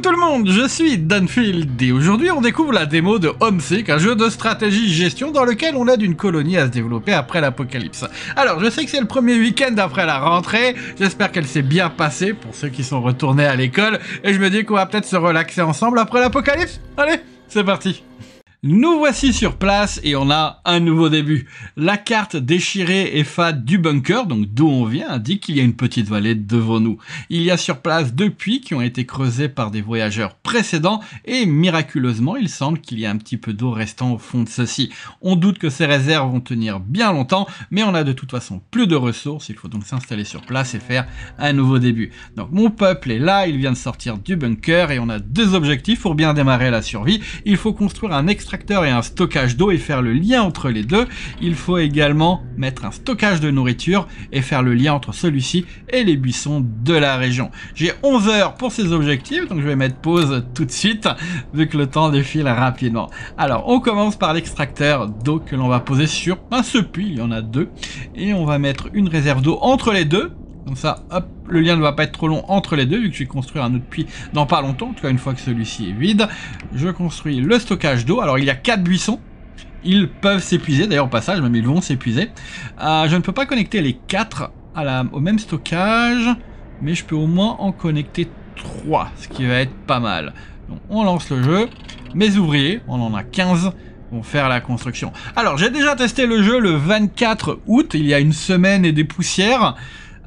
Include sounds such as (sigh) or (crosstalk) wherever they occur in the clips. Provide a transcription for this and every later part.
Coucou tout le monde, je suis Danfield et aujourd'hui on découvre la démo de Homesick, un jeu de stratégie gestion dans lequel on aide une colonie à se développer après l'apocalypse. Alors je sais que c'est le premier week-end après la rentrée, j'espère qu'elle s'est bien passée pour ceux qui sont retournés à l'école et je me dis qu'on va peut-être se relaxer ensemble après l'apocalypse. Allez, c'est parti nous voici sur place et on a un nouveau début. La carte déchirée et fade du bunker, donc d'où on vient, indique qu'il y a une petite vallée devant nous. Il y a sur place deux puits qui ont été creusés par des voyageurs précédents et miraculeusement il semble qu'il y a un petit peu d'eau restant au fond de ceci. On doute que ces réserves vont tenir bien longtemps mais on a de toute façon plus de ressources, il faut donc s'installer sur place et faire un nouveau début. Donc mon peuple est là, il vient de sortir du bunker et on a deux objectifs pour bien démarrer la survie. Il faut construire un et un stockage d'eau et faire le lien entre les deux. Il faut également mettre un stockage de nourriture et faire le lien entre celui-ci et les buissons de la région. J'ai 11 heures pour ces objectifs, donc je vais mettre pause tout de suite, vu que le temps défile rapidement. Alors, on commence par l'extracteur d'eau que l'on va poser sur un ce puits, il y en a deux, et on va mettre une réserve d'eau entre les deux, comme ça, hop, le lien ne va pas être trop long entre les deux, vu que je vais construire un autre puits dans pas longtemps. En tout cas, une fois que celui-ci est vide, je construis le stockage d'eau. Alors, il y a quatre buissons. Ils peuvent s'épuiser, d'ailleurs au passage, même ils vont s'épuiser. Euh, je ne peux pas connecter les quatre au même stockage, mais je peux au moins en connecter 3, ce qui va être pas mal. on lance le jeu. Mes ouvriers, on en a 15 vont faire la construction. Alors, j'ai déjà testé le jeu le 24 août, il y a une semaine et des poussières.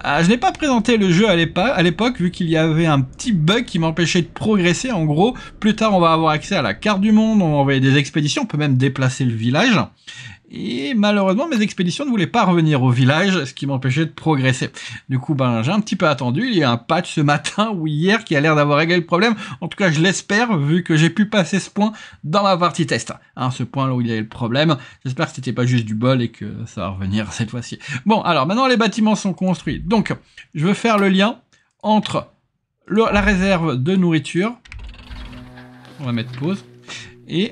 Ah, je n'ai pas présenté le jeu à l'époque vu qu'il y avait un petit bug qui m'empêchait de progresser. En gros, plus tard on va avoir accès à la carte du monde, on va envoyer des expéditions, on peut même déplacer le village. Et malheureusement, mes expéditions ne voulaient pas revenir au village, ce qui m'empêchait de progresser. Du coup, ben, j'ai un petit peu attendu. Il y a un patch ce matin ou hier qui a l'air d'avoir réglé le problème. En tout cas, je l'espère, vu que j'ai pu passer ce point dans ma partie test. Hein, ce point là où il y avait le problème. J'espère que c'était pas juste du bol et que ça va revenir cette fois-ci. Bon, alors maintenant, les bâtiments sont construits. Donc, je veux faire le lien entre la réserve de nourriture. On va mettre pause. Et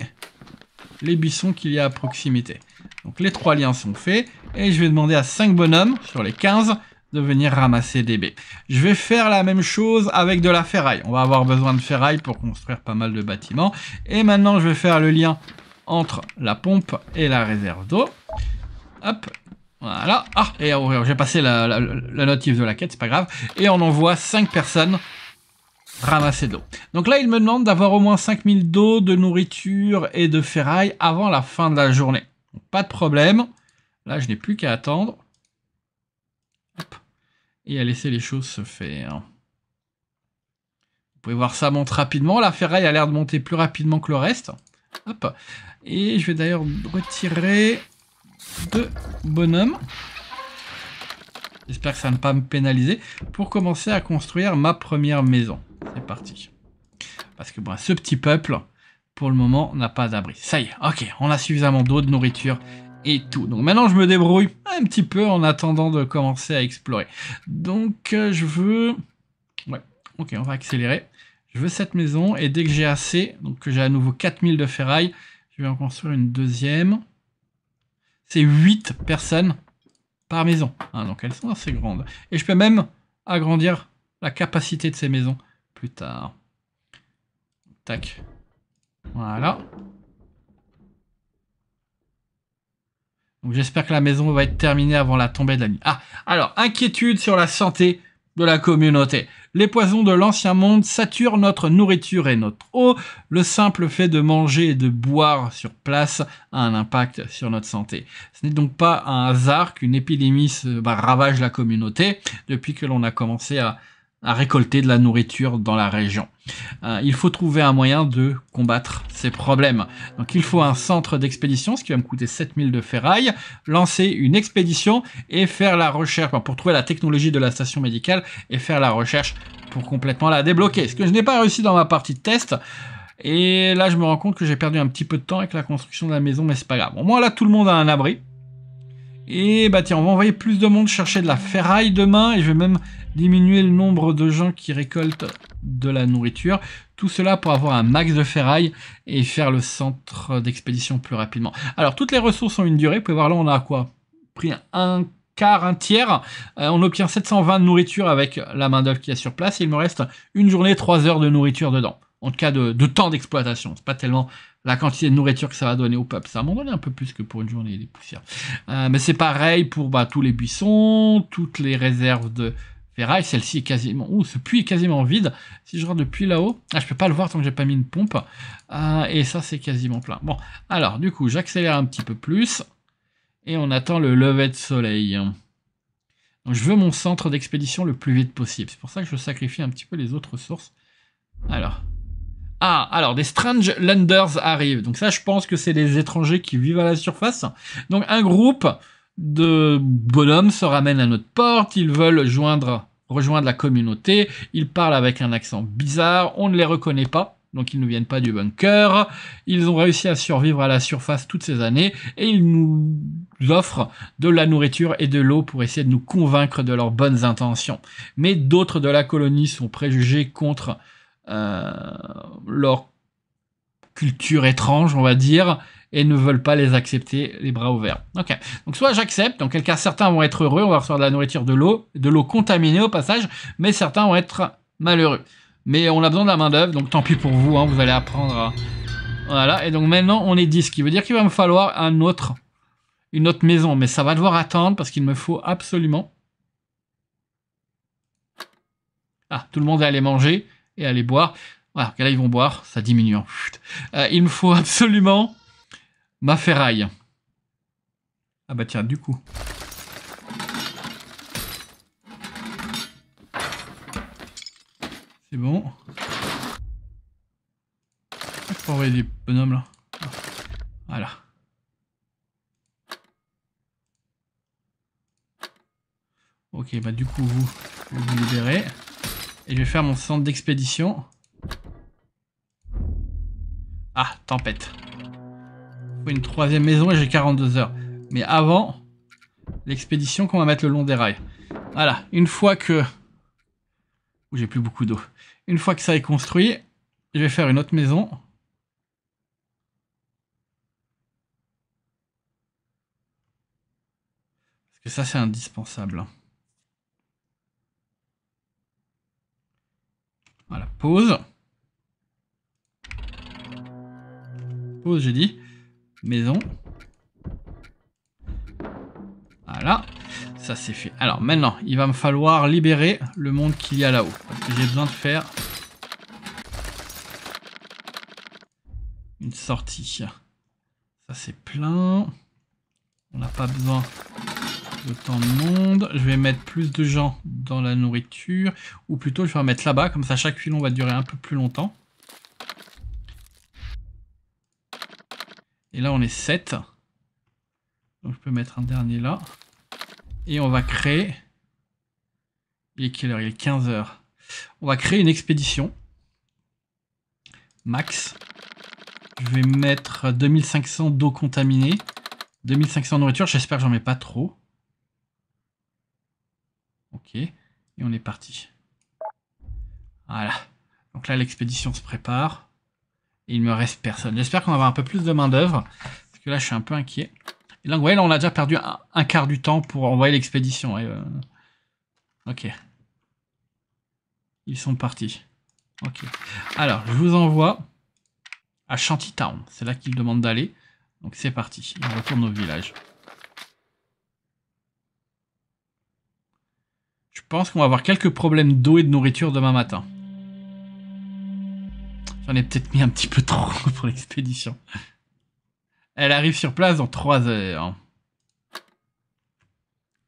les buissons qu'il y a à proximité. Donc les trois liens sont faits, et je vais demander à 5 bonhommes, sur les 15, de venir ramasser des baies. Je vais faire la même chose avec de la ferraille. On va avoir besoin de ferraille pour construire pas mal de bâtiments. Et maintenant, je vais faire le lien entre la pompe et la réserve d'eau. Hop, voilà. Ah, et oh, oh, j'ai passé la, notif de la quête, c'est pas grave. Et on envoie 5 personnes ramasser d'eau. Donc là, il me demande d'avoir au moins 5000 d'eau, de nourriture et de ferraille avant la fin de la journée pas de problème. Là, je n'ai plus qu'à attendre. Et à laisser les choses se faire. Vous pouvez voir ça monte rapidement. La ferraille a l'air de monter plus rapidement que le reste. Et je vais d'ailleurs retirer deux bonhommes. J'espère que ça ne va pas me pénaliser. Pour commencer à construire ma première maison. C'est parti. Parce que bon, ce petit peuple, le moment, n'a pas d'abri. Ça y est, ok, on a suffisamment d'eau, de nourriture et tout. Donc maintenant, je me débrouille un petit peu en attendant de commencer à explorer. Donc euh, je veux... Ouais, ok, on va accélérer. Je veux cette maison et dès que j'ai assez, donc que j'ai à nouveau 4000 de ferraille, je vais en construire une deuxième. C'est 8 personnes par maison. Hein, donc elles sont assez grandes. Et je peux même agrandir la capacité de ces maisons plus tard. Tac. Voilà. j'espère que la maison va être terminée avant la tombée de la nuit. Ah, alors, inquiétude sur la santé de la communauté. Les poisons de l'ancien monde saturent notre nourriture et notre eau. Le simple fait de manger et de boire sur place a un impact sur notre santé. Ce n'est donc pas un hasard qu'une épidémie bah, ravage la communauté depuis que l'on a commencé à, à récolter de la nourriture dans la région. Euh, il faut trouver un moyen de combattre ces problèmes. Donc il faut un centre d'expédition, ce qui va me coûter 7000 de ferraille, lancer une expédition et faire la recherche, pour trouver la technologie de la station médicale et faire la recherche pour complètement la débloquer. Ce que je n'ai pas réussi dans ma partie de test. Et là je me rends compte que j'ai perdu un petit peu de temps avec la construction de la maison, mais c'est pas grave. Au bon, moins là tout le monde a un abri. Et bah tiens, on va envoyer plus de monde chercher de la ferraille demain et je vais même diminuer le nombre de gens qui récoltent de la nourriture. Tout cela pour avoir un max de ferraille et faire le centre d'expédition plus rapidement. Alors, toutes les ressources ont une durée. Vous pouvez voir là, on a quoi Pris un quart, un tiers. Euh, on obtient 720 de nourriture avec la main-d'œuvre qu'il y a sur place. il me reste une journée, trois heures de nourriture dedans. En tout cas de, temps d'exploitation. C'est pas tellement la quantité de nourriture que ça va donner au peuple. Ça m'en donne un peu plus que pour une journée des poussières. Euh, mais c'est pareil pour bah, tous les buissons, toutes les réserves de, et Celle-ci est quasiment... Ouh, ce puits est quasiment vide. Si je regarde depuis là-haut... Ah, je peux pas le voir tant que j'ai pas mis une pompe. Euh, et ça, c'est quasiment plein. Bon, alors, du coup, j'accélère un petit peu plus. Et on attend le lever de soleil. Donc, je veux mon centre d'expédition le plus vite possible. C'est pour ça que je sacrifie un petit peu les autres sources. Alors... Ah, alors des Strange Landers arrivent. Donc ça, je pense que c'est des étrangers qui vivent à la surface. Donc un groupe de bonhommes se ramènent à notre porte. Ils veulent joindre rejoindre la communauté. Ils parlent avec un accent bizarre, on ne les reconnaît pas. Donc ils ne viennent pas du bunker, ils ont réussi à survivre à la surface toutes ces années et ils nous offrent de la nourriture et de l'eau pour essayer de nous convaincre de leurs bonnes intentions. Mais d'autres de la colonie sont préjugés contre euh, leur culture étrange, on va dire, et ne veulent pas les accepter les bras ouverts. Ok. Donc soit j'accepte, dans quel cas certains vont être heureux, on va recevoir de la nourriture, de l'eau, de l'eau contaminée au passage, mais certains vont être malheureux. Mais on a besoin de la main d'œuvre, donc tant pis pour vous, hein, vous allez apprendre à... Voilà, et donc maintenant on est 10, ce qui veut dire qu'il va me falloir un autre, une autre maison, mais ça va devoir attendre parce qu'il me faut absolument... Ah, tout le monde est allé manger et aller boire. Voilà, là ils vont boire, ça diminue. Hein. Euh, il me faut absolument Ma ferraille. Ah bah tiens, du coup. C'est bon. Ah, je pourrais envoyer des bonhommes là. Voilà. Ok, bah du coup, vous vous, vous libérez. Et je vais faire mon centre d'expédition. Ah, tempête une troisième maison et j'ai 42 heures. Mais avant, l'expédition qu'on va mettre le long des rails. Voilà, une fois que... j'ai plus beaucoup d'eau. Une fois que ça est construit, je vais faire une autre maison. Parce que ça, c'est indispensable. Hein. Voilà, pause. Pause, j'ai dit maison. Voilà, ça c'est fait. Alors maintenant, il va me falloir libérer le monde qu'il y a là-haut. j'ai besoin de faire une sortie. Ça c'est plein. On n'a pas besoin d'autant de monde. Je vais mettre plus de gens dans la nourriture. Ou plutôt je vais en mettre là-bas, comme ça chaque filon va durer un peu plus longtemps. Et là, on est 7. Donc, je peux mettre un dernier là. Et on va créer... Il est quelle heure Il est 15h. On va créer une expédition. Max. Je vais mettre 2500 d'eau contaminée. 2500 nourriture. J'espère que j'en mets pas trop. Ok. Et on est parti. Voilà. Donc là, l'expédition se prépare il me reste personne. J'espère qu'on va avoir un peu plus de main-d'œuvre. Parce que là, je suis un peu inquiet. Et là, là, on a déjà perdu un, quart du temps pour envoyer l'expédition. Euh. Ok. Ils sont partis. Ok. Alors, je vous envoie à Shantytown. C'est là qu'ils demandent d'aller. Donc c'est parti. On retourne au village. Je pense qu'on va avoir quelques problèmes d'eau et de nourriture demain matin. On est peut-être mis un petit peu trop (laughs) pour l'expédition. Elle arrive sur place dans 3 heures.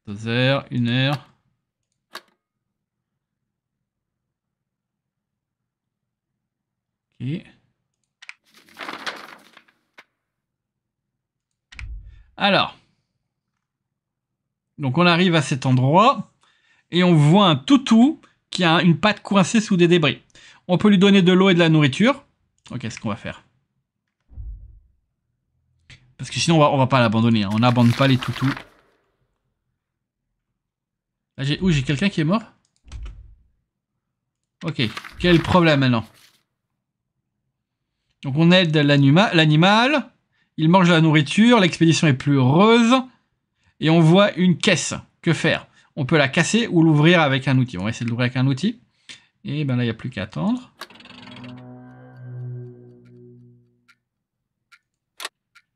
2 heures, 1 heure. Ok. Alors. Donc on arrive à cet endroit et on voit un toutou qui a une patte coincée sous des débris. On peut lui donner de l'eau et de la nourriture. Ok, ce qu'on va faire. Parce que sinon, on va, va pas l'abandonner. Hein. On n'abandonne pas les toutous. Là, ah, j'ai... Ouh, j'ai quelqu'un qui est mort Ok. Quel problème, maintenant Donc, on aide l'animal. Il mange de la nourriture. L'expédition est plus heureuse. Et on voit une caisse. Que faire On peut la casser ou l'ouvrir avec un outil. On va essayer de l'ouvrir avec un outil. Et ben là, il n'y a plus qu'à attendre.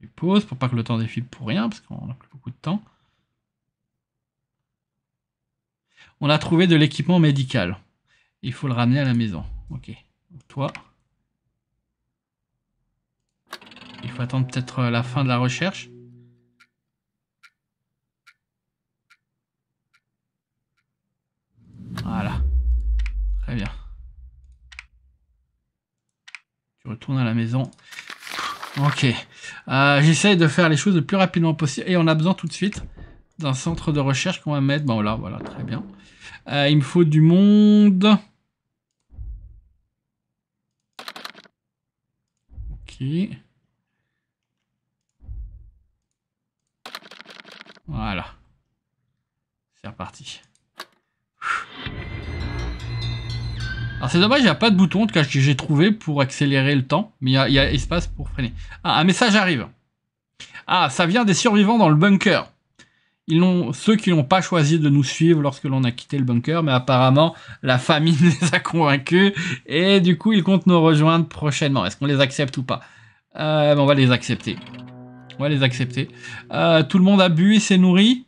Je pause pour pas que le temps défile pour rien, parce qu'on n'a plus beaucoup de temps. On a trouvé de l'équipement médical. Il faut le ramener à la maison. Ok. toi. Il faut attendre peut-être la fin de la recherche. Je retourne à la maison. Ok. Euh, j'essaye de faire les choses le plus rapidement possible. Et on a besoin tout de suite d'un centre de recherche qu'on va mettre. Bon, là, voilà, très bien. Euh, il me faut du monde. Ok. Voilà. C'est reparti. Alors c'est dommage, il n'y a pas de bouton, en tout cas j'ai trouvé pour accélérer le temps, mais il y, a, espace pour freiner. Ah, un message arrive. Ah, ça vient des survivants dans le bunker. Ils ceux qui n'ont pas choisi de nous suivre lorsque l'on a quitté le bunker, mais apparemment la famine (laughs) les a convaincus et du coup ils comptent nous rejoindre prochainement. Est-ce qu'on les accepte ou pas euh, On va les accepter. On va les accepter. Euh, tout le monde a bu et s'est nourri.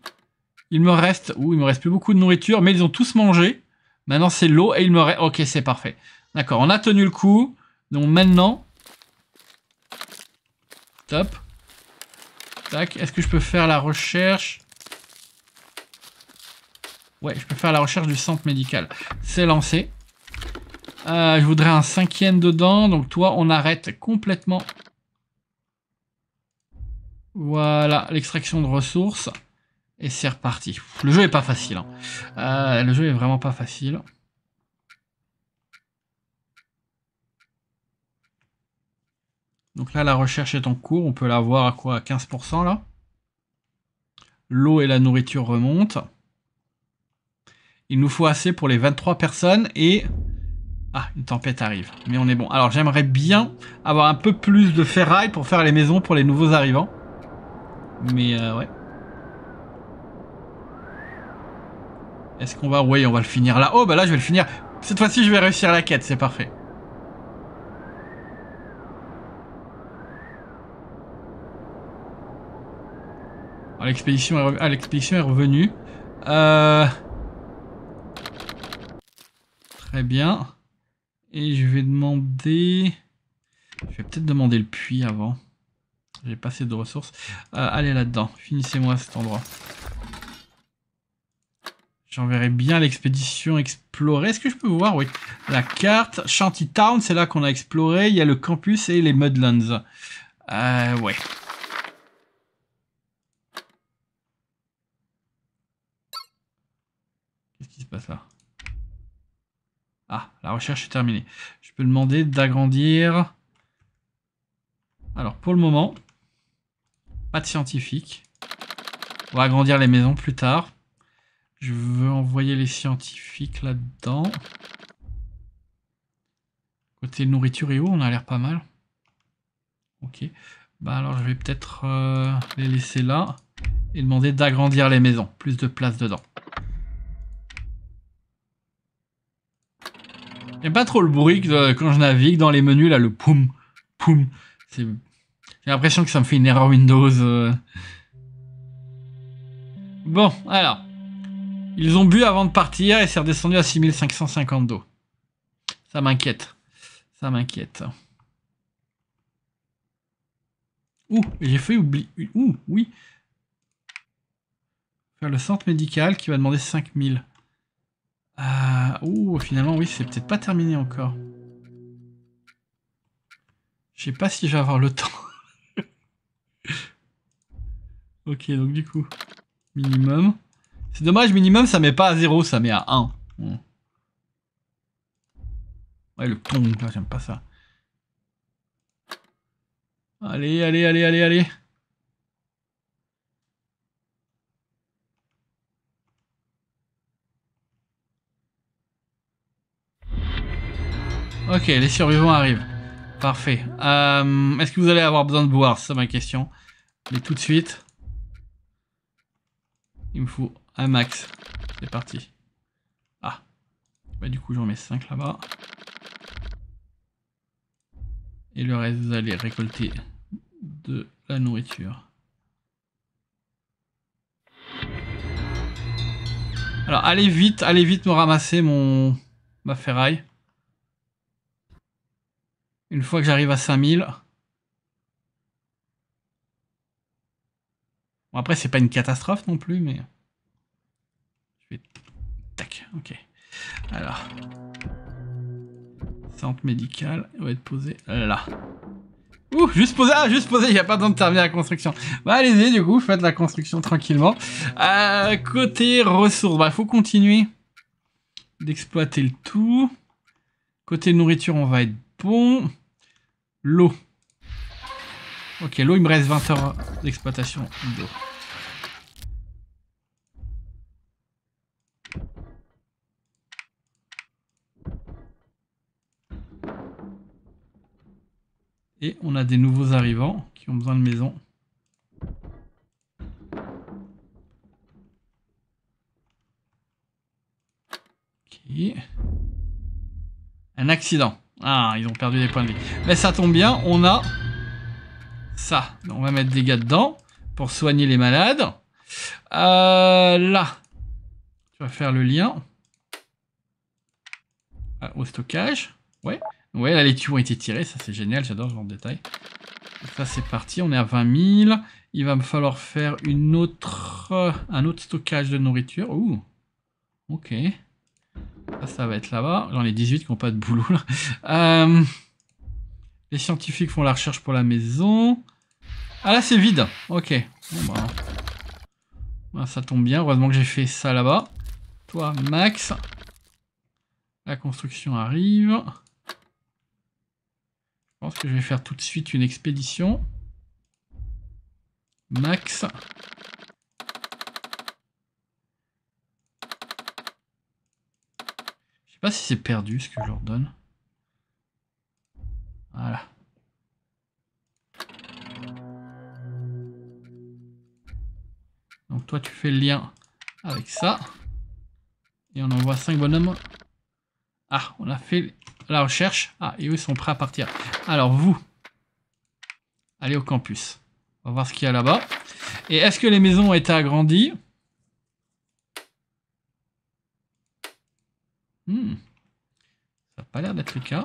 Il me reste, ou il me reste plus beaucoup de nourriture, mais ils ont tous mangé. Maintenant, c'est l'eau et il me reste... Ok, c'est parfait. D'accord, on a tenu le coup. Donc maintenant... Top. Tac, est-ce que je peux faire la recherche Ouais, je peux faire la recherche du centre médical. C'est lancé. Euh, je voudrais un cinquième dedans. Donc toi, on arrête complètement. Voilà, l'extraction de ressources. Et c'est reparti. Le jeu est pas facile. Hein. Euh, le jeu est vraiment pas facile. Donc là, la recherche est en cours. On peut la voir à quoi 15% là. L'eau et la nourriture remontent. Il nous faut assez pour les 23 personnes et... Ah, une tempête arrive. Mais on est bon. Alors j'aimerais bien avoir un peu plus de ferraille pour faire les maisons pour les nouveaux arrivants. Mais euh, ouais. Est-ce qu'on va... Oui, on va le finir là. Oh, bah là, je vais le finir. Cette fois-ci, je vais réussir la quête. C'est parfait. Ah, l'expédition est, ah, est, revenue. Euh, très bien. Et je vais demander... Je vais peut-être demander le puits avant. J'ai pas assez de ressources. Euh, allez là-dedans. Finissez-moi cet endroit. J'enverrai bien l'expédition explorée. Est-ce que je peux voir Oui. La carte. Shantytown, c'est là qu'on a exploré. Il y a le campus et les Mudlands. Euh, ouais. Qu'est-ce qui se passe là Ah, la recherche est terminée. Je peux demander d'agrandir... Alors, pour le moment, pas de scientifique. On va agrandir les maisons plus tard. Je veux envoyer les scientifiques là-dedans. Côté nourriture et eau, on a l'air pas mal. Ok. Bah alors je vais peut-être euh, les laisser là et demander d'agrandir les maisons. Plus de place dedans. Il a pas trop le bruit euh, quand je navigue dans les menus, là, le poum, poum. J'ai l'impression que ça me fait une erreur Windows. Euh. Bon, alors. Ils ont bu avant de partir et c'est redescendu à 6550 d'eau. Ça m'inquiète. Ça m'inquiète. Ouh, j'ai fait oublier. Ouh, oui. Faire le centre médical qui va demander 5000. Ah, ouh, finalement, oui, c'est peut-être pas terminé encore. Je sais pas si je vais avoir le (laughs) temps. ok, donc du coup, minimum. C'est dommage, minimum, ça met pas à 0, ça met à 1. Ouais, le pont j'aime pas ça. Allez, allez, allez, allez, allez. Ok, les survivants arrivent. Parfait. Euh, est-ce que vous allez avoir besoin de boire C'est ma question. Mais tout de suite, il me faut un ah, max. C'est parti. Ah. Bah du coup j'en mets 5 là-bas. Et le reste vous allez récolter de la nourriture. Alors allez vite, allez vite me ramasser mon ma ferraille. Une fois que j'arrive à 5000. Bon après c'est pas une catastrophe non plus mais... Tac, ok. Alors, centre médical, il va être posé là. Ouh, juste posé, ah, juste posé. il n'y a pas besoin de terminer la construction. Bah allez-y du coup, faites la construction tranquillement. Euh, côté ressources, il bah, faut continuer d'exploiter le tout. Côté nourriture, on va être bon. L'eau. Ok, l'eau, il me reste 20 heures d'exploitation d'eau. Et on a des nouveaux arrivants qui ont besoin de maison. Ok. Un accident. Ah, ils ont perdu des points de vie. Mais ça tombe bien, on a ça. On va mettre des gars dedans pour soigner les malades. Euh, là, tu vas faire le lien ah, au stockage. Ouais. Ouais, là, les tuyaux ont été tirés. Ça, c'est génial. J'adore ce genre de détail. Ça, c'est parti. On est à 20 000. Il va me falloir faire une autre, un autre stockage de nourriture. Ouh. Ok. Ça, va être là-bas. J'en ai 18 qui n'ont pas de boulot, là. Euh, les scientifiques font la recherche pour la maison. Ah, là, c'est vide. Ok. Bah. Bah, ça tombe bien. Heureusement que j'ai fait ça là-bas. Toi, Max. La construction arrive. Je pense que je vais faire tout de suite une expédition. Max. Je sais pas si c'est perdu ce que je leur donne. Voilà. Donc toi tu fais le lien avec ça. Et on envoie 5 bonhommes. Ah, on a fait la recherche. Ah, et eux sont prêts à partir. Alors vous, allez au campus. On va voir ce qu'il y a là-bas. Et est-ce que les maisons ont été agrandies hmm. Ça n'a pas l'air d'être le cas.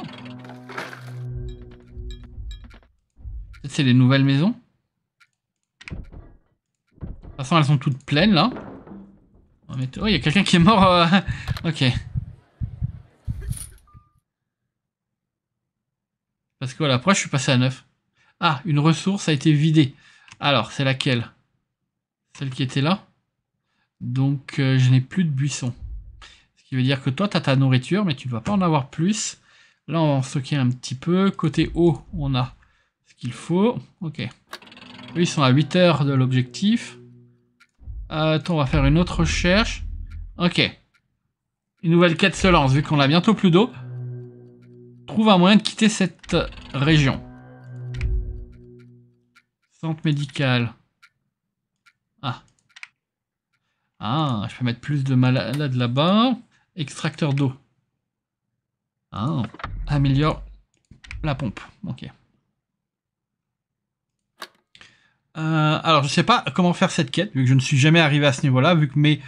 C'est les nouvelles maisons. De toute façon, elles sont toutes pleines, là. Oh, il y a quelqu'un qui est mort. Euh, (laughs) ok. Parce que voilà, après je suis passé à 9 Ah, une ressource a été vidée. Alors, c'est laquelle Celle qui était là Donc, euh, je n'ai plus de buisson. Ce qui veut dire que toi, tu as ta nourriture, mais tu ne vas pas en avoir plus. Là, on va en stocker un petit peu. Côté haut, on a ce qu'il faut. Ok. ils sont à 8 heures de l'objectif. attends, on va faire une autre recherche. Ok. Une nouvelle quête se lance, vu qu'on a bientôt plus d'eau trouve un moyen de quitter cette euh, région. Centre médical. Ah. Ah, je peux mettre plus de malades là-bas. Extracteur d'eau. Ah, améliore la pompe. Ok. Euh, alors, je sais pas comment faire cette quête, vu que je ne suis jamais arrivé à ce niveau-là, vu que mes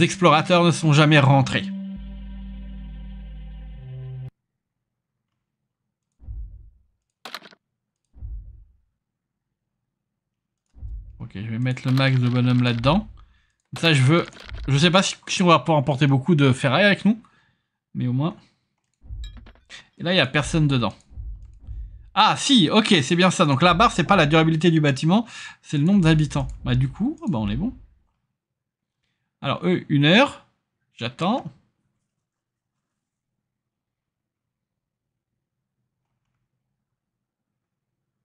explorateurs ne sont jamais rentrés. Ok, je vais mettre le max de bonhomme là-dedans. Ça, je veux... Je sais pas si, on va pouvoir emporter beaucoup de ferraille avec nous. Mais au moins... Et là, il n'y a personne dedans. Ah, si, ok, c'est bien ça. Donc la barre, c'est pas la durabilité du bâtiment, c'est le nombre d'habitants. Bah du coup, oh, bah, on est bon. Alors, eux, une heure. J'attends.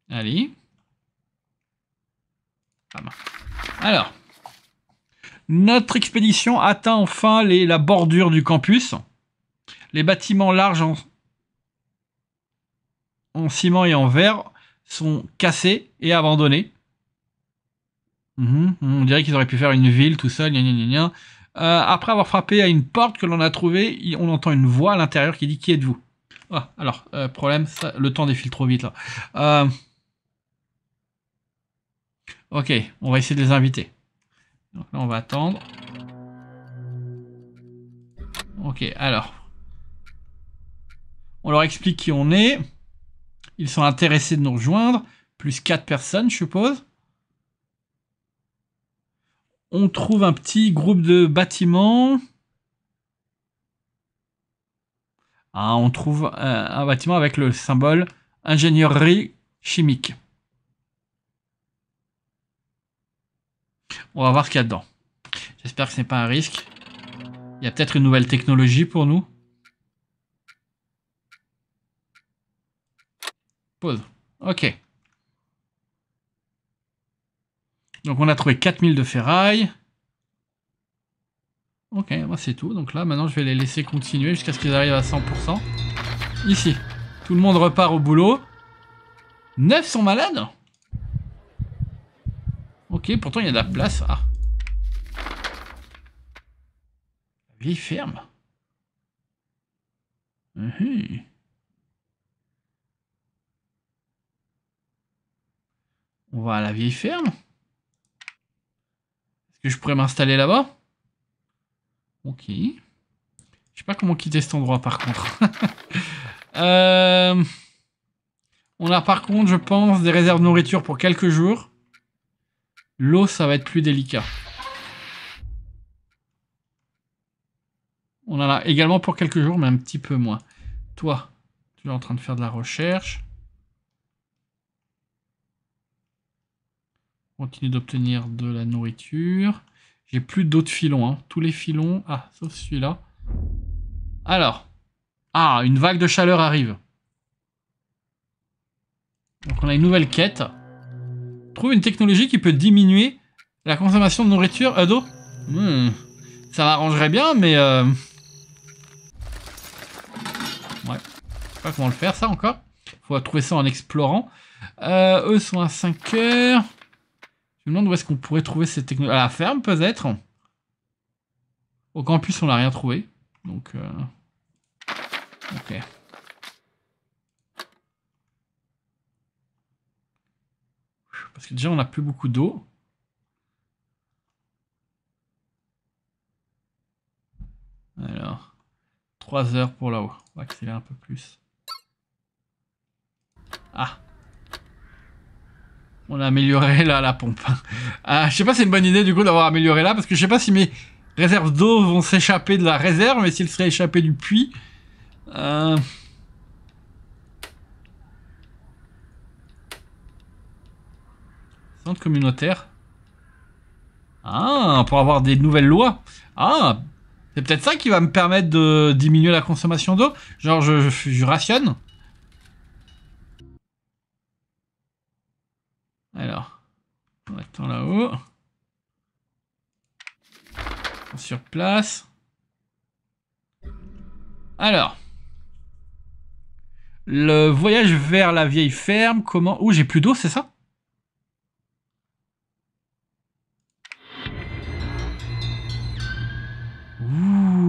Allez. Alors, notre expédition atteint enfin les, la bordure du campus. Les bâtiments larges en, ciment et en verre sont cassés et abandonnés. Mhm, mhm, on dirait qu'ils auraient pu faire une ville tout seul. Euh, après avoir frappé à une porte que l'on a trouvée, on entend une voix à l'intérieur qui dit Qui êtes-vous ah, Alors, euh, problème, le temps défile trop vite là. Euh, Ok, on va essayer de les inviter. Donc là, on va attendre. Ok, alors. On leur explique qui on est. Ils sont intéressés de nous rejoindre. Plus 4 personnes, je suppose. On trouve un petit groupe de bâtiments. Ah, on trouve un, euh, un bâtiment avec le symbole ingénierie chimique. On va voir ce qu'il y a dedans. J'espère que ce n'est pas un risque. Il y a peut-être une nouvelle technologie pour nous. Pause. Ok. Donc on a trouvé 4000 de ferraille. Ok, moi c'est tout. Donc là, maintenant, je vais les laisser continuer jusqu'à ce qu'ils arrivent à 100%. Ici. Tout le monde repart au boulot. Neuf sont malades Ok, pourtant il y a de la place. Ah. La vieille ferme. Mhm. On va à la vieille ferme. Est-ce que je pourrais m'installer là-bas Ok. Je sais pas comment quitter cet endroit par contre. (laughs) Euh, on a par contre, je pense, des réserves de nourriture pour quelques jours. L'eau, ça va être plus délicat. On en a également pour quelques jours, mais un petit peu moins. Toi, tu es en train de faire de la recherche. Continue d'obtenir de la nourriture. J'ai plus d'autres filons. Hein. Tous les filons... Ah, sauf celui-là. Alors. Ah, une vague de chaleur arrive. Donc on a une nouvelle quête. Trouver une technologie qui peut diminuer la consommation de nourriture, ado hmm. Ça m'arrangerait bien, mais... Euh, ouais. Je sais pas comment le faire, ça, encore. Faut trouver ça en explorant. Euh, eux sont à 5 heures. Je me demande où est-ce qu'on pourrait trouver cette technologie... À la ferme, peut-être Au campus, on n'a rien trouvé. Donc... Euh... Ok. Parce que déjà, on n'a plus beaucoup d'eau. Alors, 3 heures pour là-haut. On va accélérer un peu plus. Ah On a amélioré là la pompe. Ah, je sais pas si c'est une bonne idée du coup d'avoir amélioré là, parce que je sais pas si mes réserves d'eau vont s'échapper de la réserve, mais s'ils seraient échappés du puits... Euh, Centre communautaire. Ah, pour avoir des nouvelles lois. Ah, c'est peut-être ça qui va me permettre de diminuer la consommation d'eau. Genre, je, rationne. Alors, on là-haut. Sur place. Alors. Le voyage vers la vieille ferme, comment... Oh, j'ai plus d'eau, c'est ça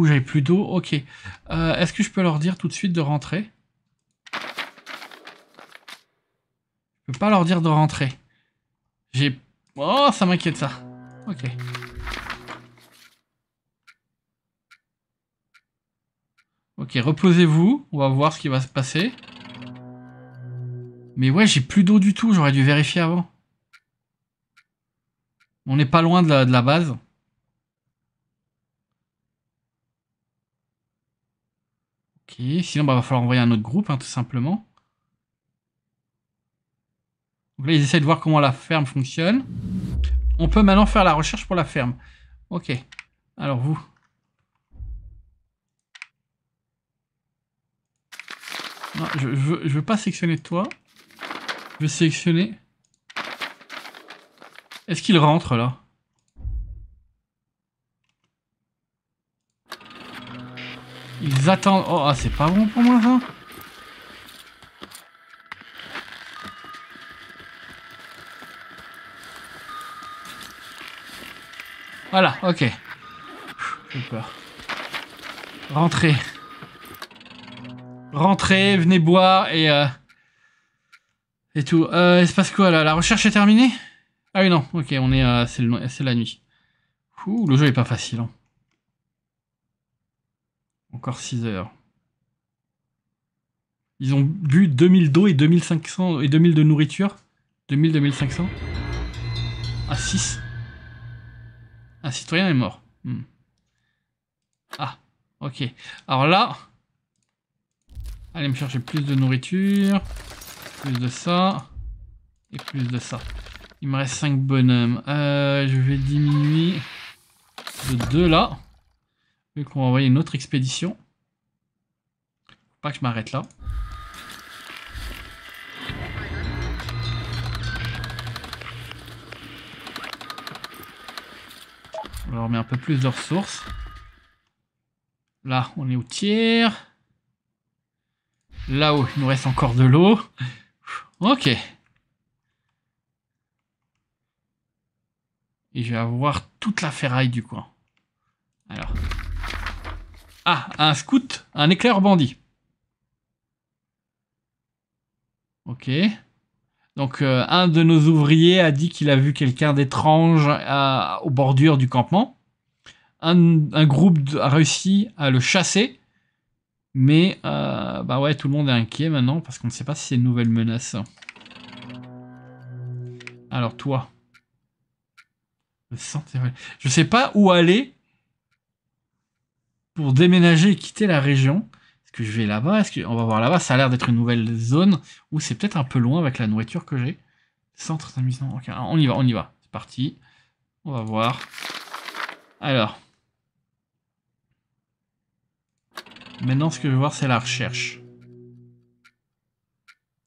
j'avais plus d'eau. Ok. Euh, est-ce que je peux leur dire tout de suite de rentrer Je peux pas leur dire de rentrer. J'ai... Oh, ça m'inquiète ça. Ok. Ok, reposez-vous. On va voir ce qui va se passer. Mais ouais, j'ai plus d'eau du tout. J'aurais dû vérifier avant. On n'est pas loin de la base. sinon il bah, va falloir envoyer un autre groupe, hein, tout simplement. là, ils essayent de voir comment la ferme fonctionne. On peut maintenant faire la recherche pour la ferme. Ok. Alors vous. Non, je, ne veux, veux, pas sélectionner toi. Je veux sélectionner... Est-ce qu'il rentre là Ils attendent... Oh, ah, c'est pas bon pour moi, ça hein. Voilà, ok. J'ai peur. Rentrez. Rentrez, venez boire et... Euh, et tout. Euh, il se passe quoi, là La recherche est terminée Ah oui, non. Ok, on est... Euh, c'est la nuit. Ouh, le jeu est pas facile, hein. Encore 6 heures. Ils ont bu 2000 d'eau et 2500 et 2000 de nourriture. 2000, 2500. Ah, 6. Un citoyen est mort. Hmm. Ah, ok. Alors là, allez me chercher plus de nourriture, plus de ça, et plus de ça. Il me reste 5 bonhommes. Euh, je vais diminuer de 2 là. Vu qu'on va envoyer une autre expédition. Faut pas que je m'arrête là. On leur met un peu plus de ressources. Là, on est au tiers. Là-haut, il nous reste encore de l'eau. Ok. Et je vais avoir toute la ferraille du coin. Alors. Ah, un scout, un éclair bandit. Ok. Donc euh, un de nos ouvriers a dit qu'il a vu quelqu'un d'étrange euh, aux bordures du campement. Un, groupe a réussi à le chasser. Mais euh, bah ouais, tout le monde est inquiet maintenant parce qu'on ne sait pas si c'est une nouvelle menace. Alors toi, je sais pas où aller pour déménager et quitter la région Est-ce que je vais là-bas Est-ce que... On va voir là-bas, ça a l'air d'être une nouvelle zone où c'est peut-être un peu loin avec la nourriture que j'ai. Centre d'amusement. on y va, on y va. C'est parti. On va voir. Alors. Maintenant, ce que je veux voir, c'est la recherche.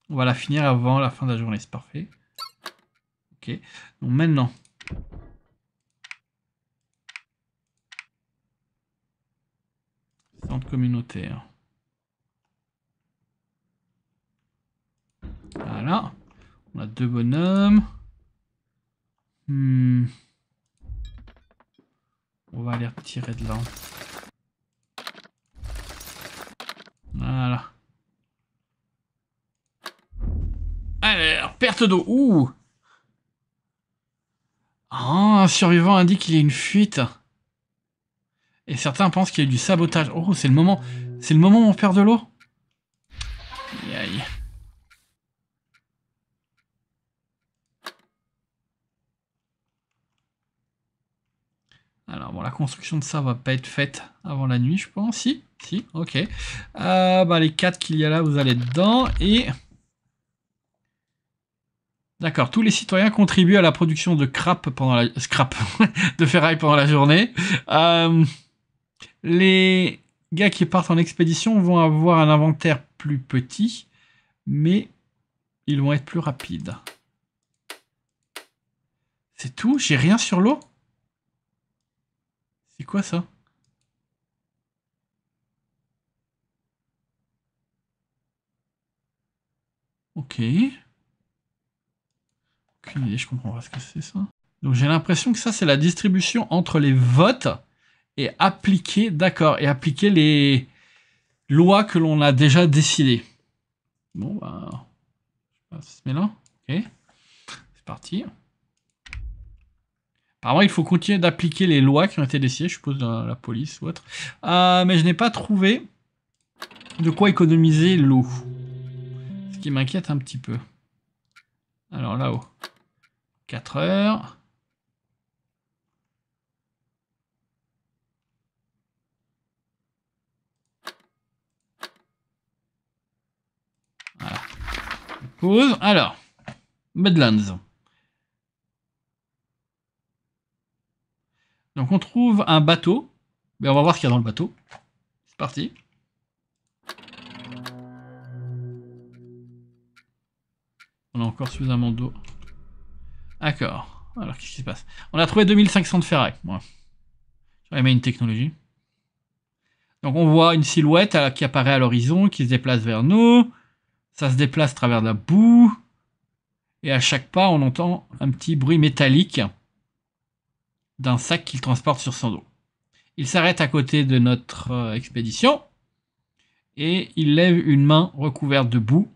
On va la finir avant la fin de la journée, c'est parfait. Ok. Donc maintenant, De communautaire. Voilà. On a deux bonhommes. Hmm. On va les retirer de là. Voilà. Alors, perte d'eau. Ouh. Ah, un survivant indique qu'il y a une fuite et certains pensent qu'il y a eu du sabotage. Oh, c'est le moment. C'est le moment où on perd de l'eau Alors bon, la construction de ça va pas être faite avant la nuit, je pense. Si, si, ok. Euh, bah, les quatre qu'il y a là, vous allez dedans. Et... D'accord, tous les citoyens contribuent à la production de crap pendant la... Scrap, (laughs) de ferraille pendant la journée. Euh, les gars qui partent en expédition vont avoir un inventaire plus petit, mais ils vont être plus rapides. C'est tout J'ai rien sur l'eau C'est quoi ça Ok. Aucune je comprends pas ce que c'est ça. Donc j'ai l'impression que ça c'est la distribution entre les votes et appliquer, d'accord, et appliquer les lois que l'on a déjà décidées. Bon, bah, ça se met là. Ok, c'est parti. Apparemment, il faut continuer d'appliquer les lois qui ont été décidées, je suppose, dans la police ou autre. Euh, mais je n'ai pas trouvé de quoi économiser l'eau. Ce qui m'inquiète un petit peu. Alors là-haut. 4 heures. Alors, Badlands. Donc on trouve un bateau. Mais ben, on va voir ce qu'il y a dans le bateau. C'est parti. On a encore suffisamment d'eau. D'accord. Alors qu'est-ce qui se passe On a trouvé 2500 de ferraille. Moi, J'aurais aimé une technologie. Donc on voit une silhouette euh, qui apparaît à l'horizon, qui se déplace vers nous. Ça se déplace à travers la boue. Et à chaque pas, on entend un petit bruit métallique d'un sac qu'il transporte sur son dos. Il s'arrête à côté de notre euh, expédition et il lève une main recouverte de boue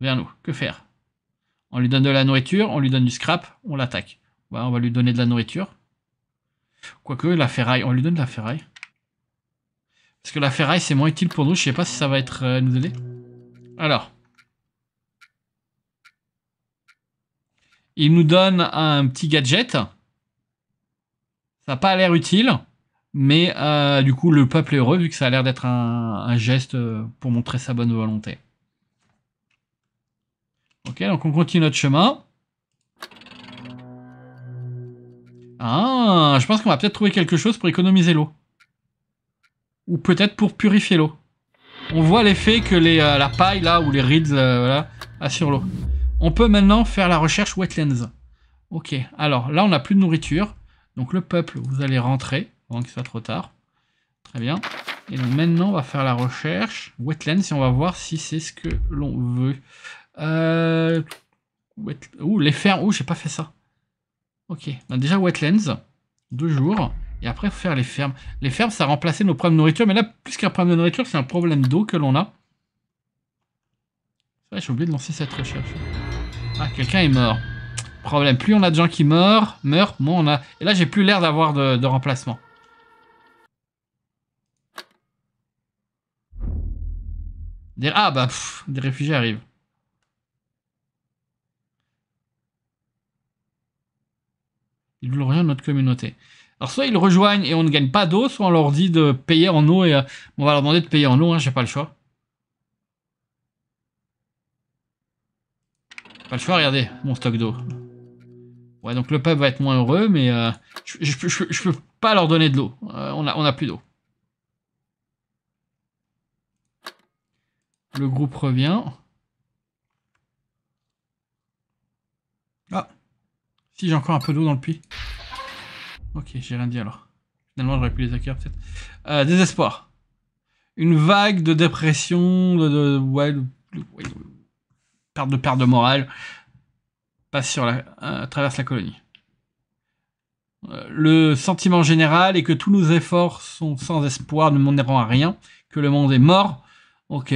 vers nous. Que faire On lui donne de la nourriture, on lui donne du scrap, on l'attaque. Bah, on va lui donner de la nourriture. Quoique, la ferraille, on lui donne de la ferraille. Parce que la ferraille, c'est moins utile pour nous. Je sais pas si ça va être euh, nous aider. Alors. Il nous donne un petit gadget. Ça n'a pas l'air utile. Mais euh, du coup, le peuple est heureux vu que ça a l'air d'être un, un, geste euh, pour montrer sa bonne volonté. Ok, donc on continue notre chemin. Ah, je pense qu'on va peut-être trouver quelque chose pour économiser l'eau. Ou peut-être pour purifier l'eau. On voit l'effet que euh, la paille là ou les reeds euh, a sur l'eau. On peut maintenant faire la recherche wetlands. Ok, alors là on n'a plus de nourriture. Donc le peuple, vous allez rentrer avant qu'il soit trop tard. Très bien. Et donc maintenant on va faire la recherche wetlands et on va voir si c'est ce que l'on veut. Euh... Ouh, les fermes. Ouh, j'ai pas fait ça. Ok, a bah, déjà wetlands. Deux jours. Et après, il faut faire les fermes. Les fermes, ça remplacé nos problèmes de nourriture. Mais là, plus qu'un problème de nourriture, c'est un problème d'eau que l'on a. j'ai oublié de lancer cette recherche. Ah, quelqu'un est mort. Problème, plus on a de gens qui meurent, meurent, moins on a... Et là, j'ai plus l'air d'avoir de, remplacement. Des... Ah bah, des réfugiés arrivent. Ils veulent rien de notre communauté. Alors soit ils rejoignent et on ne gagne pas d'eau, soit on leur dit de payer en eau et euh, on va leur demander de payer en eau, hein, j'ai pas le choix. Pas le choix, regardez, mon stock d'eau. Ouais, donc le peuple va être moins heureux, mais euh, je, peux pas leur donner de l'eau. Euh, on, a, on a plus d'eau. Le groupe revient. Ah, si j'ai encore un peu d'eau dans le puits. Ok, j'ai rien dit alors. Finalement, j'aurais pu les accueillir peut-être. Euh, désespoir. Une vague de dépression, de, perte de perte de morale passe sur la, euh, traverse la colonie. Euh, le sentiment général est que tous nos efforts sont sans espoir, ne m'en à rien, que le monde est mort. Ok.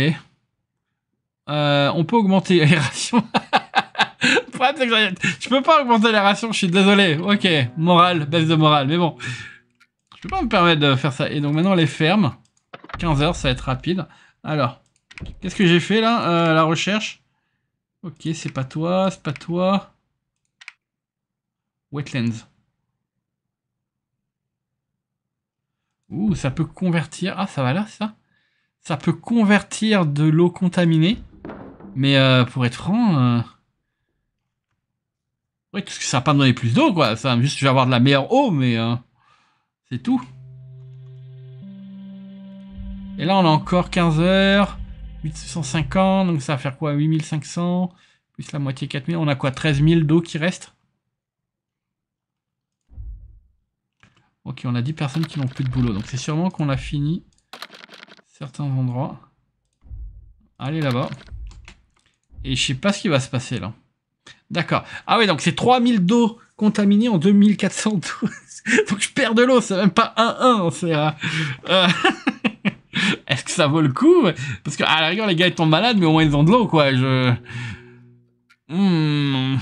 on peut augmenter l'aération. (laughs) je peux pas augmenter la ration, je suis désolé. Ok, morale, baisse de morale, mais bon. Je peux pas me permettre de faire ça. Et donc maintenant, les fermes. 15 heures, ça va être rapide. Alors, qu'est-ce que j'ai fait là euh, La recherche. Ok, c'est pas toi, c'est pas toi. Wetlands. Ouh, ça peut convertir. Ah, ça va là, ça Ça peut convertir de l'eau contaminée. Mais euh, pour être franc. Euh, oui parce que ça va pas me donner plus d'eau, quoi. Ça juste je vais avoir de la meilleure eau, mais euh, c'est tout. Et là, on a encore 15 heures, 850, donc ça va faire quoi 8500, plus la moitié 4000. On a quoi 13000 d'eau qui reste Ok, on a 10 personnes qui n'ont plus de boulot, donc c'est sûrement qu'on a fini certains endroits. Allez là-bas. Et je sais pas ce qui va se passer là. D'accord. Ah oui, donc c'est 3000 d'eau contaminée en 2400 (laughs) donc je perds de l'eau, c'est même pas 1-1. C'est, hein. euh, (laughs) Est-ce que ça vaut le coup Parce que à la rigueur, les gars ils tombent malades, mais au moins ils ont de l'eau, quoi. Je. Hmm.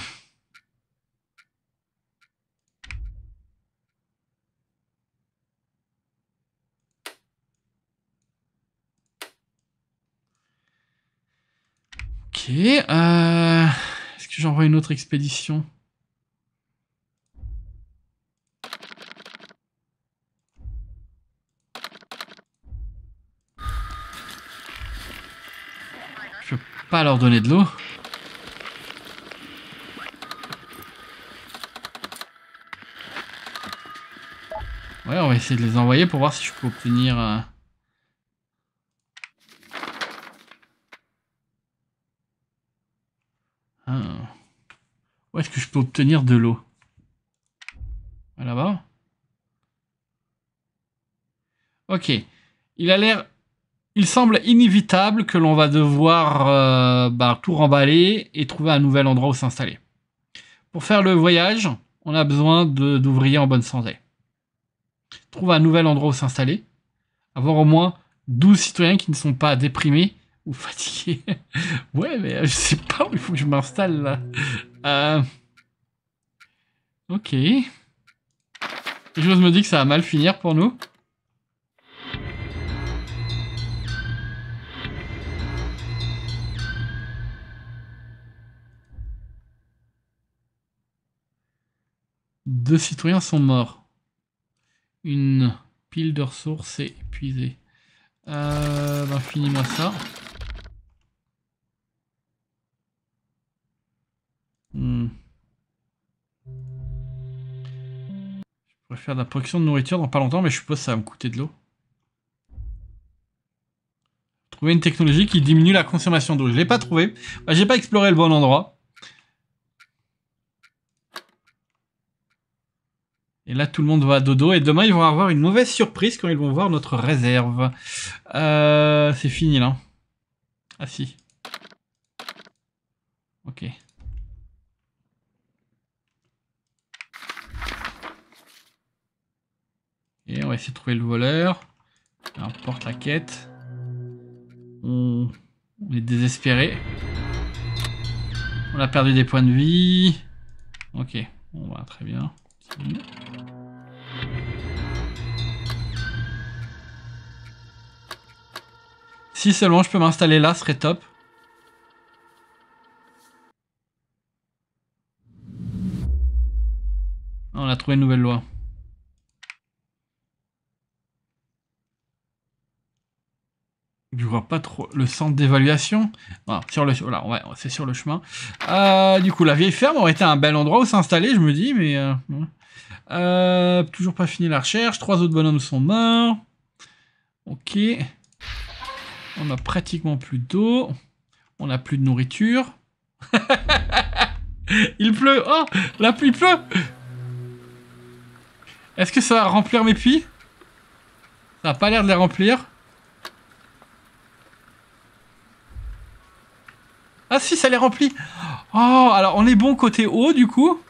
Ok. Euh j'envoie une autre expédition Je peux pas leur donner de l'eau. Ouais, on va essayer de les envoyer pour voir si je peux obtenir... Euh, je peux obtenir de l'eau Là-bas Ok. Il a l'air... Il semble inévitable que l'on va devoir euh, bah, tout remballer et trouver un nouvel endroit où s'installer. Pour faire le voyage, on a besoin d'ouvriers en bonne santé. Trouver un nouvel endroit où s'installer. Avoir au moins 12 citoyens qui ne sont pas déprimés ou fatigués. (laughs) ouais, mais je sais pas où il faut que je m'installe là. Euh, Ok. Je me dis que ça va mal finir pour nous. Deux citoyens sont morts. Une pile de ressources est épuisée. Euh, ben, finis-moi ça. faire de la production de nourriture dans pas longtemps, mais je suppose que ça va me coûter de l'eau. Trouver une technologie qui diminue la consommation d'eau. Je l'ai pas trouvé. Bah, j'ai pas exploré le bon endroit. Et là, tout le monde va à dodo. Et demain, ils vont avoir une mauvaise surprise quand ils vont voir notre réserve. Euh, c'est fini, là. Ah si. Ok. Et on va essayer de trouver le voleur. on porte la quête. On, on est désespéré. On a perdu des points de vie. Ok, on va bah, très bien. Si seulement je peux m'installer là, ce serait top. Ah, on a trouvé une nouvelle loi. du coup, pas trop le centre d'évaluation. Ah, voilà, c'est sur le chemin. Euh, du coup, la vieille ferme aurait été un bel endroit où s'installer, je me dis, mais... Euh, euh, toujours pas fini la recherche. Trois autres bonhommes sont morts. Ok. On a pratiquement plus d'eau. On a plus de nourriture. (laughs) Il pleut. Oh, la pluie pleut. Est-ce que ça va remplir mes puits Ça n'a pas l'air de les remplir. Ah si, ça les remplit. Oh, alors on est bon côté haut du coup.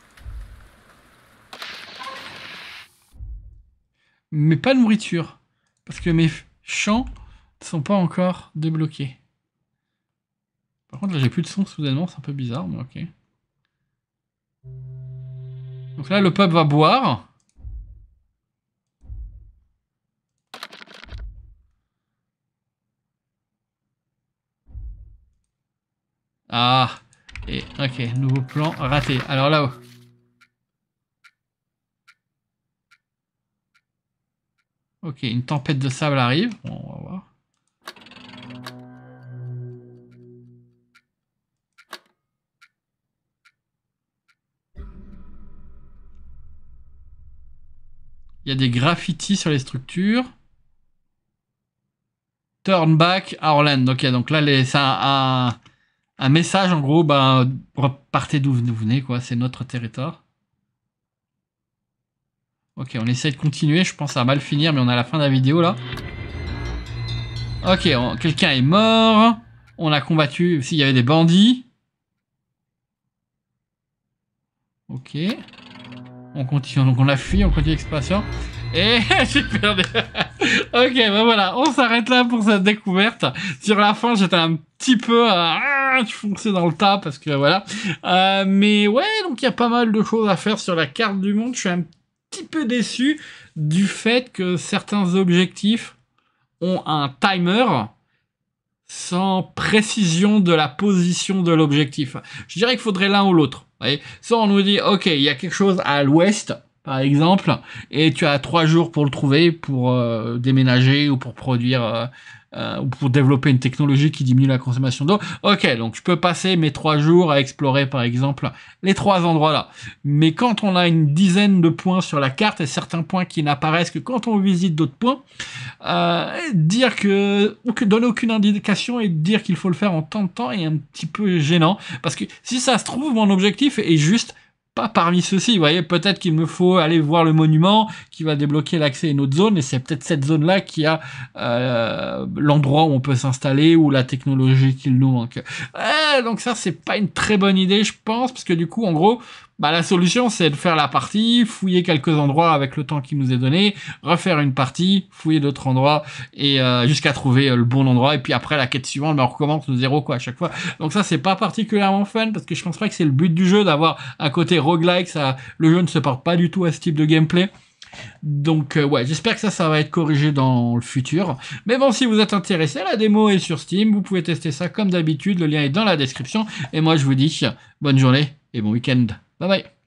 Mais pas de nourriture. Parce que mes champs ne sont pas encore débloqués. Par contre là j'ai plus de son soudainement, c'est un peu bizarre, mais ok. Donc là le pub va boire. Ah Et ok, nouveau plan raté. Alors là-haut. Ok, une tempête de sable arrive. on va voir. Il y a des graffitis sur les structures. Turn back Orland. Ok, donc là, ça a un message en gros, ben, repartez d'où vous venez, quoi, c'est notre territoire. Ok, on essaie de continuer, je pense à mal finir, mais on à la fin de la vidéo là. Ok, quelqu'un est mort, on a combattu, s'il y avait des bandits. Ok. On continue, donc on a fui, on continue l'expansion. Et (laughs) j'ai perdu. ok, ben voilà, on s'arrête là pour cette découverte. Sur la fin, j'étais un petit peu... Euh, je fonçais dans le tas parce que voilà. Euh, mais ouais, donc il y a pas mal de choses à faire sur la carte du monde. Je suis un petit peu déçu du fait que certains objectifs ont un timer sans précision de la position de l'objectif. Je dirais qu'il faudrait l'un ou l'autre. Soit on nous dit, ok, il y a quelque chose à l'ouest, par exemple, et tu as trois jours pour le trouver, pour euh, déménager ou pour produire euh, euh, pour développer une technologie qui diminue la consommation d'eau. Ok, donc je peux passer mes trois jours à explorer par exemple les trois endroits là. Mais quand on a une dizaine de points sur la carte et certains points qui n'apparaissent que quand on visite d'autres points, euh, dire que donner aucune indication et dire qu'il faut le faire en temps de temps est un petit peu gênant parce que si ça se trouve mon objectif est juste parmi ceux-ci. Vous voyez, peut-être qu'il me faut aller voir le monument qui va débloquer l'accès à une autre zone, et c'est peut-être cette zone-là qui a euh, l'endroit où on peut s'installer ou la technologie qu'il nous manque. donc ça, c'est pas une très bonne idée, je pense, parce que du coup, en gros, bah, la solution, c'est de faire la partie, fouiller quelques endroits avec le temps qui nous est donné, refaire une partie, fouiller d'autres endroits et euh, jusqu'à trouver euh, le bon endroit. Et puis après, la quête suivante, bah, on recommence de zéro quoi à chaque fois. Donc ça, c'est pas particulièrement fun parce que je pense pas que c'est le but du jeu d'avoir un côté roguelike. Ça, le jeu ne se porte pas du tout à ce type de gameplay. Donc euh, ouais, j'espère que ça, ça va être corrigé dans le futur. Mais bon, si vous êtes intéressé, la démo est sur Steam, vous pouvez tester ça comme d'habitude, le lien est dans la description. Et moi, je vous dis bonne journée et bon week-end. バイバイ。